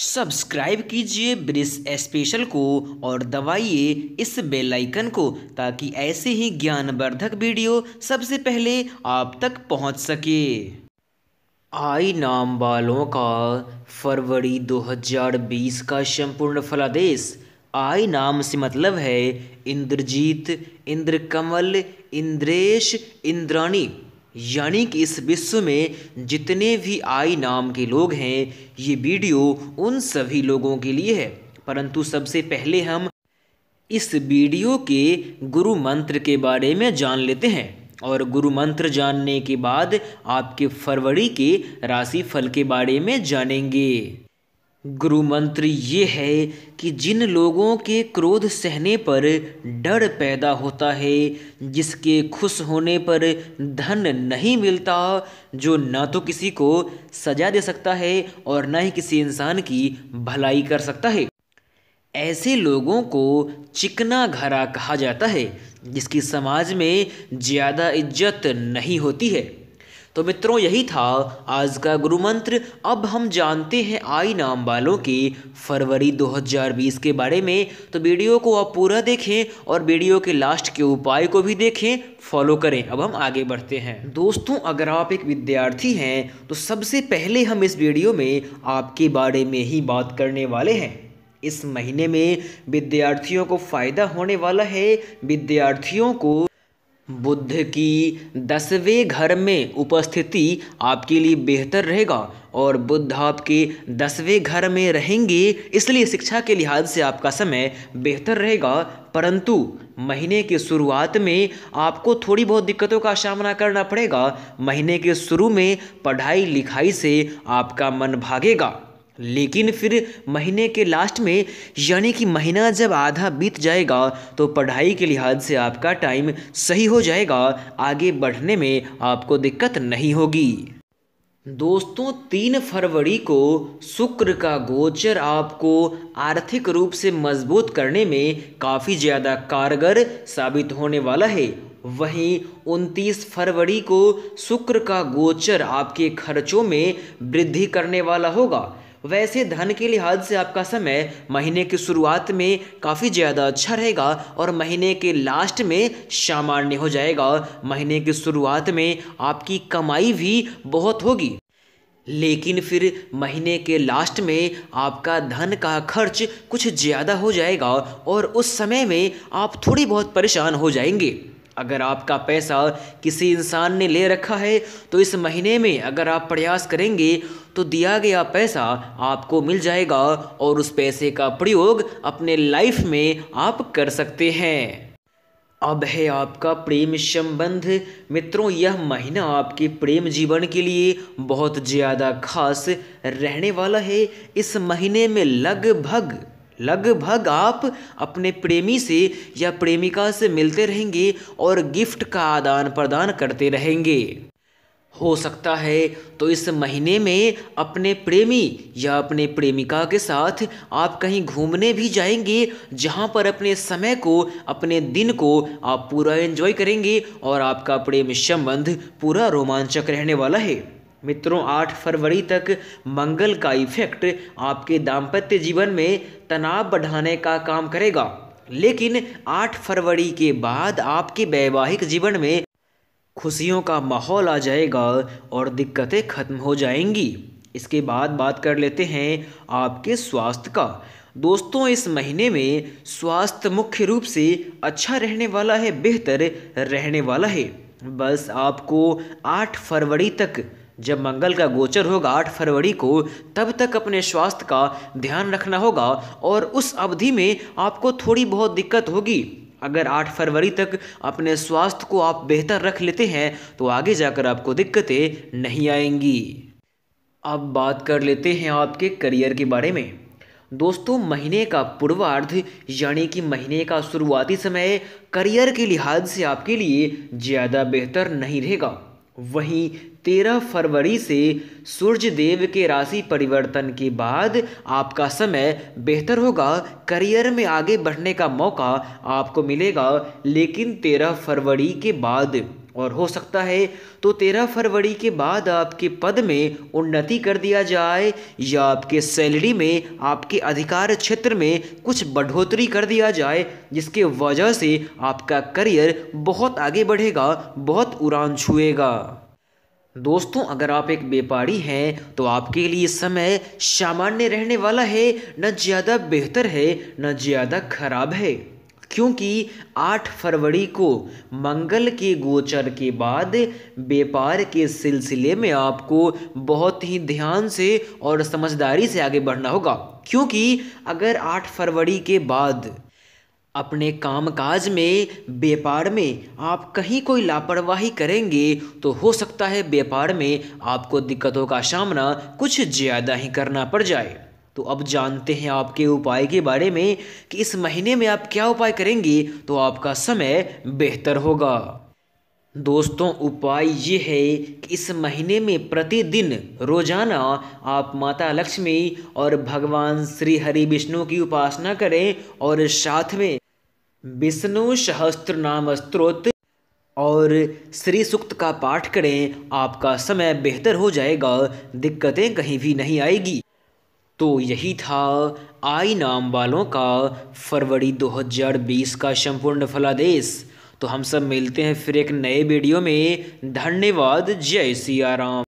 subscribe कीजिए brisk special को और दबाइए इस बेल आइकन को ताकि ऐसे ही ज्ञानवर्धक वीडियो सबसे पहले आप तक पहुंच सके आई नाम वालों का फरवरी 2020 का संपूर्ण फलादेश आई नाम से मतलब है इंद्रजीत इंद्रकमल इंद्रेश इंद्राणी यानी कि इस विश्व में जितने भी आई नाम के लोग हैं ये वीडियो उन सभी लोगों के लिए है परंतु सबसे पहले हम इस वीडियो के गुरु मंत्र के बारे में जान लेते हैं और गुरु मंत्र जानने के बाद आपके फरवरी के राशि फल के बारे में जानेंगे गुरु मंत्र ये है कि जिन लोगों के क्रोध सहने पर डर पैदा होता है जिसके खुश होने पर धन नहीं मिलता जो ना तो किसी को सजा दे सकता है और ना ही किसी इंसान की भलाई कर सकता है ऐसे लोगों को चिकना घरा कहा जाता है जिसकी समाज में ज़्यादा इज्जत नहीं होती है तो मित्रों यही था आज का गुरु मंत्र अब हम जानते हैं आई नाम वालों के फरवरी 2020 के बारे में तो वीडियो को आप पूरा देखें और वीडियो के लास्ट के उपाय को भी देखें फॉलो करें अब हम आगे बढ़ते हैं दोस्तों अगर आप एक विद्यार्थी हैं तो सबसे पहले हम इस वीडियो में आपके बारे में ही बात करने वाले हैं इस महीने में विद्यार्थियों को फ़ायदा होने वाला है विद्यार्थियों को बुद्ध की दसवें घर में उपस्थिति आपके लिए बेहतर रहेगा और बुद्ध आपके दसवें घर में रहेंगे इसलिए शिक्षा के लिहाज से आपका समय बेहतर रहेगा परंतु महीने की शुरुआत में आपको थोड़ी बहुत दिक्कतों का सामना करना पड़ेगा महीने के शुरू में पढ़ाई लिखाई से आपका मन भागेगा लेकिन फिर महीने के लास्ट में यानी कि महीना जब आधा बीत जाएगा तो पढ़ाई के लिहाज से आपका टाइम सही हो जाएगा आगे बढ़ने में आपको दिक्कत नहीं होगी दोस्तों तीन फरवरी को शुक्र का गोचर आपको आर्थिक रूप से मजबूत करने में काफ़ी ज़्यादा कारगर साबित होने वाला है वहीं उनतीस फरवरी को शुक्र का गोचर आपके खर्चों में वृद्धि करने वाला होगा वैसे धन के लिहाज से आपका समय महीने की शुरुआत में काफ़ी ज़्यादा अच्छा रहेगा और महीने के लास्ट में सामान्य हो जाएगा महीने की शुरुआत में आपकी कमाई भी बहुत होगी लेकिन फिर महीने के लास्ट में आपका धन का खर्च कुछ ज़्यादा हो जाएगा और उस समय में आप थोड़ी बहुत परेशान हो जाएंगे अगर आपका पैसा किसी इंसान ने ले रखा है तो इस महीने में अगर आप प्रयास करेंगे तो दिया गया पैसा आपको मिल जाएगा और उस पैसे का प्रयोग अपने लाइफ में आप कर सकते हैं अब है आपका प्रेम संबंध मित्रों यह महीना आपके प्रेम जीवन के लिए बहुत ज़्यादा खास रहने वाला है इस महीने में लगभग लगभग आप अपने प्रेमी से या प्रेमिका से मिलते रहेंगे और गिफ्ट का आदान प्रदान करते रहेंगे हो सकता है तो इस महीने में अपने प्रेमी या अपने प्रेमिका के साथ आप कहीं घूमने भी जाएंगे जहां पर अपने समय को अपने दिन को आप पूरा एंजॉय करेंगे और आपका प्रेम संबंध पूरा रोमांचक रहने वाला है मित्रों 8 फरवरी तक मंगल का इफेक्ट आपके दाम्पत्य जीवन में तनाव बढ़ाने का काम करेगा लेकिन 8 फरवरी के बाद आपके वैवाहिक जीवन में खुशियों का माहौल आ जाएगा और दिक्कतें खत्म हो जाएंगी इसके बाद बात कर लेते हैं आपके स्वास्थ्य का दोस्तों इस महीने में स्वास्थ्य मुख्य रूप से अच्छा रहने वाला है बेहतर रहने वाला है बस आपको 8 फरवरी तक जब मंगल का गोचर होगा आठ फरवरी को तब तक अपने स्वास्थ्य का ध्यान रखना होगा और उस अवधि में आपको थोड़ी बहुत दिक्कत होगी अगर 8 फरवरी तक अपने स्वास्थ्य को आप बेहतर रख लेते हैं तो आगे जाकर आपको दिक्कतें नहीं आएंगी अब बात कर लेते हैं आपके करियर के बारे में दोस्तों महीने का पूर्वार्ध यानी कि महीने का शुरुआती समय करियर के लिहाज से आपके लिए ज़्यादा बेहतर नहीं रहेगा वहीं 13 फरवरी से सूर्य देव के राशि परिवर्तन के बाद आपका समय बेहतर होगा करियर में आगे बढ़ने का मौका आपको मिलेगा लेकिन 13 फरवरी के बाद और हो सकता है तो तेरह फरवरी के बाद आपके पद में उन्नति कर दिया जाए या आपके सैलरी में आपके अधिकार क्षेत्र में कुछ बढ़ोतरी कर दिया जाए जिसके वजह से आपका करियर बहुत आगे बढ़ेगा बहुत उड़ान छुएगा दोस्तों अगर आप एक व्यापारी हैं तो आपके लिए समय सामान्य रहने वाला है न ज़्यादा बेहतर है न ज़्यादा खराब है क्योंकि 8 फरवरी को मंगल के गोचर के बाद व्यापार के सिलसिले में आपको बहुत ही ध्यान से और समझदारी से आगे बढ़ना होगा क्योंकि अगर 8 फरवरी के बाद अपने कामकाज में व्यापार में आप कहीं कोई लापरवाही करेंगे तो हो सकता है व्यापार में आपको दिक्कतों का सामना कुछ ज़्यादा ही करना पड़ जाए तो अब जानते हैं आपके उपाय के बारे में कि इस महीने में आप क्या उपाय करेंगे तो आपका समय बेहतर होगा दोस्तों उपाय ये है कि इस महीने में प्रतिदिन रोजाना आप माता लक्ष्मी और भगवान श्री हरि विष्णु की उपासना करें और साथ में विष्णु सहस्त्र नाम स्त्रोत और श्री सूक्त का पाठ करें आपका समय बेहतर हो जाएगा दिक्कतें कहीं भी नहीं आएगी तो यही था आई नाम वालों का फरवरी 2020 का संपूर्ण फलादेश तो हम सब मिलते हैं फिर एक नए वीडियो में धन्यवाद जय सिया राम